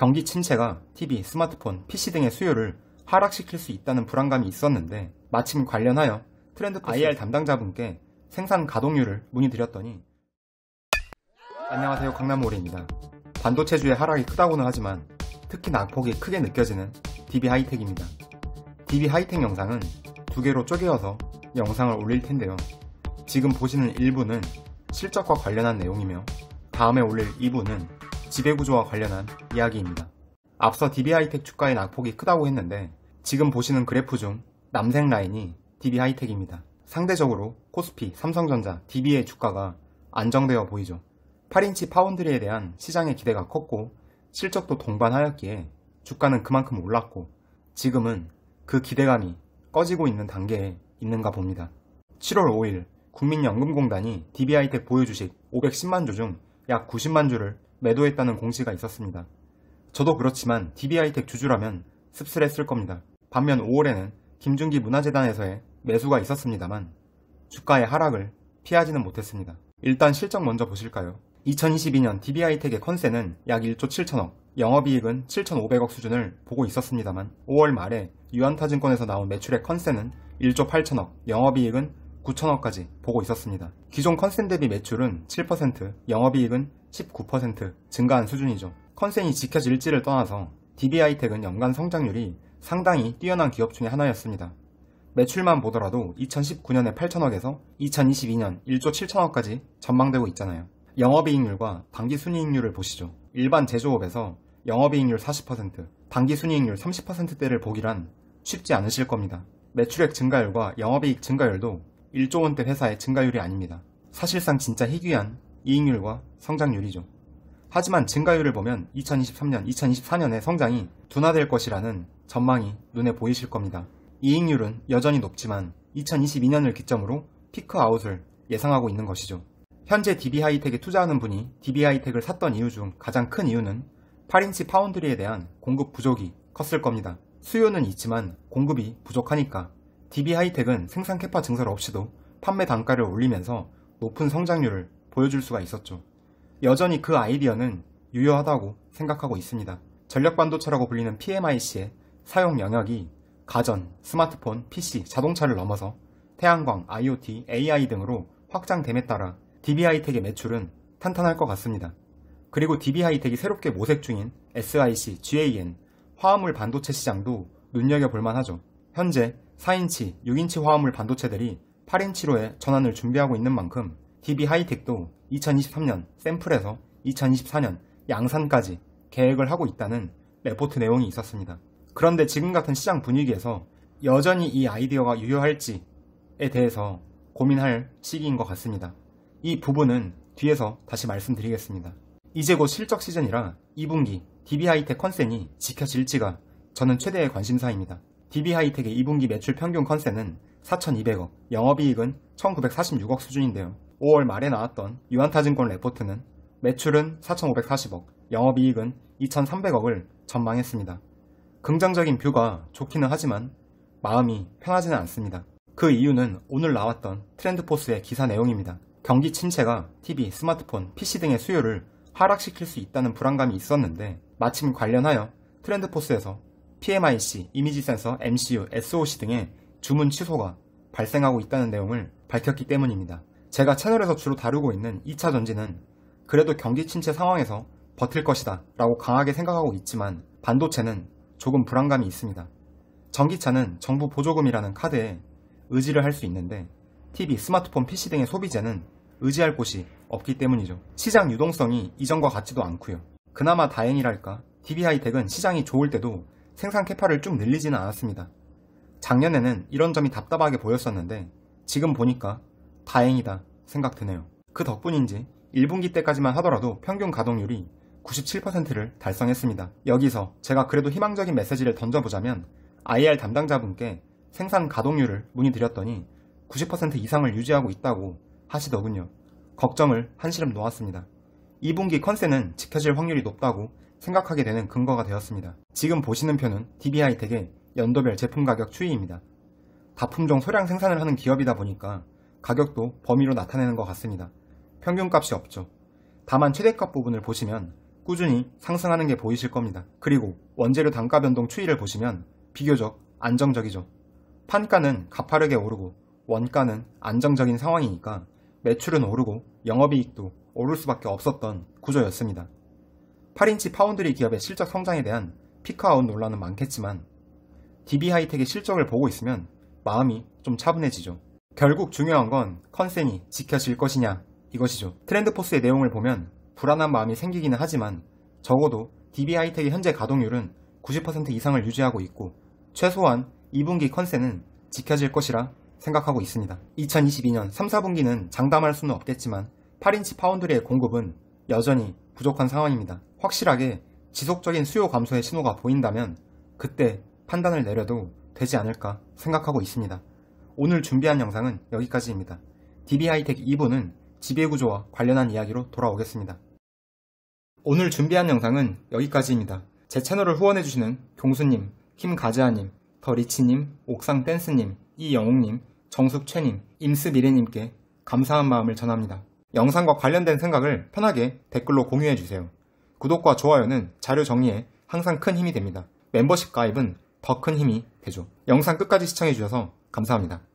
경기 침체가 TV, 스마트폰, PC 등의 수요를 하락시킬 수 있다는 불안감이 있었는데 마침 관련하여 트렌드 IR 담당자분께 생산 가동률을 문의드렸더니 안녕하세요 강남몰입니다. 반도체주의 하락이 크다고는 하지만 특히 낙폭이 크게 느껴지는 DB 하이텍입니다. DB 하이텍 영상은 두 개로 쪼개어서 영상을 올릴 텐데요. 지금 보시는 1부는 실적과 관련한 내용이며 다음에 올릴 2부는 지배구조와 관련한 이야기입니다. 앞서 DB하이텍 주가의 낙폭이 크다고 했는데 지금 보시는 그래프 중 남색 라인이 DB하이텍입니다. 상대적으로 코스피, 삼성전자, DB의 주가가 안정되어 보이죠. 8인치 파운드리에 대한 시장의 기대가 컸고 실적도 동반하였기에 주가는 그만큼 올랐고 지금은 그 기대감이 꺼지고 있는 단계에 있는가 봅니다. 7월 5일 국민연금공단이 DB하이텍 보유주식 510만 주 중 약 90만 주를 매도했다는 공시가 있었습니다. 저도 그렇지만 DBI텍 주주라면 씁쓸했을 겁니다. 반면 5월에는 김준기 문화재단에서의 매수가 있었습니다만 주가의 하락을 피하지는 못했습니다. 일단 실적 먼저 보실까요? 2022년 DBI텍의 컨셉은약 1조 7천억, 영업이익은 7,500억 수준을 보고 있었습니다만 5월 말에 유안타증권에서 나온 매출의컨셉은 1조 8천억, 영업이익은 9천억까지 보고 있었습니다. 기존 컨센 대비 매출은 7%, 영업이익은 19% 증가한 수준이죠. 컨센이 지켜질지를 떠나서 DB하이텍은 연간 성장률이 상당히 뛰어난 기업 중의 하나였습니다. 매출만 보더라도 2019년에 8천억에서 2022년 1조 7천억까지 전망되고 있잖아요. 영업이익률과 당기순이익률을 보시죠. 일반 제조업에서 영업이익률 40%, 당기순이익률 30%대를 보기란 쉽지 않으실 겁니다. 매출액 증가율과 영업이익 증가율도 1조 원대 회사의 증가율이 아닙니다. 사실상 진짜 희귀한 이익률과 성장률이죠. 하지만 증가율을 보면 2023년, 2024년의 성장이 둔화될 것이라는 전망이 눈에 보이실 겁니다. 이익률은 여전히 높지만 2022년을 기점으로 피크 아웃을 예상하고 있는 것이죠. 현재 DB하이텍에 투자하는 분이 DB하이텍을 샀던 이유 중 가장 큰 이유는 8인치 파운드리에 대한 공급 부족이 컸을 겁니다. 수요는 있지만 공급이 부족하니까 DB 하이텍은 생산 캐파 증설 없이도 판매 단가를 올리면서 높은 성장률을 보여줄 수가 있었죠. 여전히 그 아이디어는 유효하다고 생각하고 있습니다. 전력 반도체라고 불리는 PMIC의 사용 영역이 가전, 스마트폰, PC, 자동차를 넘어서 태양광, IoT, AI 등으로 확장됨에 따라 DB하이텍의 매출은 탄탄할 것 같습니다. 그리고 DB하이텍이 새롭게 모색 중인 SIC, GAN, 화합물 반도체 시장도 눈여겨볼 만하죠. 현재 4인치, 6인치 화합물 반도체들이 8인치로의 전환을 준비하고 있는 만큼 DB 하이텍도 2023년 샘플에서 2024년 양산까지 계획을 하고 있다는 레포트 내용이 있었습니다. 그런데 지금 같은 시장 분위기에서 여전히 이 아이디어가 유효할지에 대해서 고민할 시기인 것 같습니다. 이 부분은 뒤에서 다시 말씀드리겠습니다. 이제 곧 실적 시즌이라 2분기 DB 하이텍 컨센이 지켜질지가 저는 최대의 관심사입니다. DB하이텍의 2분기 매출 평균 컨셉은 4,200억, 영업이익은 1,946억 수준인데요. 5월 말에 나왔던 유한타증권 레포트는 매출은 4,540억, 영업이익은 2,300억을 전망했습니다. 긍정적인 뷰가 좋기는 하지만 마음이 편하지는 않습니다. 그 이유는 오늘 나왔던 트렌드포스의 기사 내용입니다. 경기 침체가 TV, 스마트폰, PC 등의 수요를 하락시킬 수 있다는 불안감이 있었는데 마침 관련하여 트렌드포스에서 PMIC, 이미지 센서, MCU, SOC 등의 주문 취소가 발생하고 있다는 내용을 밝혔기 때문입니다. 제가 채널에서 주로 다루고 있는 2차 전지는 그래도 경기 침체 상황에서 버틸 것이다 라고 강하게 생각하고 있지만 반도체는 조금 불안감이 있습니다. 전기차는 정부 보조금이라는 카드에 의지를 할 수 있는데 TV, 스마트폰, PC 등의 소비재는 의지할 곳이 없기 때문이죠. 시장 유동성이 이전과 같지도 않고요. 그나마 다행이랄까 DB하이텍은 시장이 좋을 때도 생산 캐파를 쭉 늘리지는 않았습니다. 작년에는 이런 점이 답답하게 보였었는데 지금 보니까 다행이다 생각 드네요. 그 덕분인지 1분기 때까지만 하더라도 평균 가동률이 97%를 달성했습니다. 여기서 제가 그래도 희망적인 메시지를 던져보자면 IR 담당자분께 생산 가동률을 문의드렸더니 90% 이상을 유지하고 있다고 하시더군요. 걱정을 한시름 놓았습니다. 2분기 컨셉은 지켜질 확률이 높다고 생각하게 되는 근거가 되었습니다. 지금 보시는 표는 DB하이텍의 연도별 제품 가격 추이입니다. 다품종 소량 생산을 하는 기업이다 보니까 가격도 범위로 나타내는 것 같습니다. 평균값이 없죠. 다만 최대값 부분을 보시면 꾸준히 상승하는 게 보이실 겁니다. 그리고 원재료 단가 변동 추이를 보시면 비교적 안정적이죠. 판가는 가파르게 오르고 원가는 안정적인 상황이니까 매출은 오르고 영업이익도 오를 수밖에 없었던 구조였습니다. 8인치 파운드리 기업의 실적 성장에 대한 피크아웃 논란은 많겠지만 DB 하이텍의 실적을 보고 있으면 마음이 좀 차분해지죠. 결국 중요한 건 컨센이 지켜질 것이냐 이것이죠. 트렌드포스의 내용을 보면 불안한 마음이 생기기는 하지만 적어도 DB 하이텍의 현재 가동률은 90% 이상을 유지하고 있고 최소한 2분기 컨센은 지켜질 것이라 생각하고 있습니다. 2022년 3, 4분기는 장담할 수는 없겠지만 8인치 파운드리의 공급은 여전히 부족한 상황입니다. 확실하게 지속적인 수요 감소의 신호가 보인다면 그때 판단을 내려도 되지 않을까 생각하고 있습니다. 오늘 준비한 영상은 여기까지입니다. d b i 이텍 2부는 지배구조와 관련한 이야기로 돌아오겠습니다. 오늘 준비한 영상은 여기까지입니다. 제 채널을 후원해주시는 경수님, 힘가지아님, 더리치님, 옥상댄스님, 이영웅님, 정숙채님 임스미래님께 감사한 마음을 전합니다. 영상과 관련된 생각을 편하게 댓글로 공유해주세요. 구독과 좋아요는 자료 정리에 항상 큰 힘이 됩니다. 멤버십 가입은 더 큰 힘이 되죠. 영상 끝까지 시청해주셔서 감사합니다.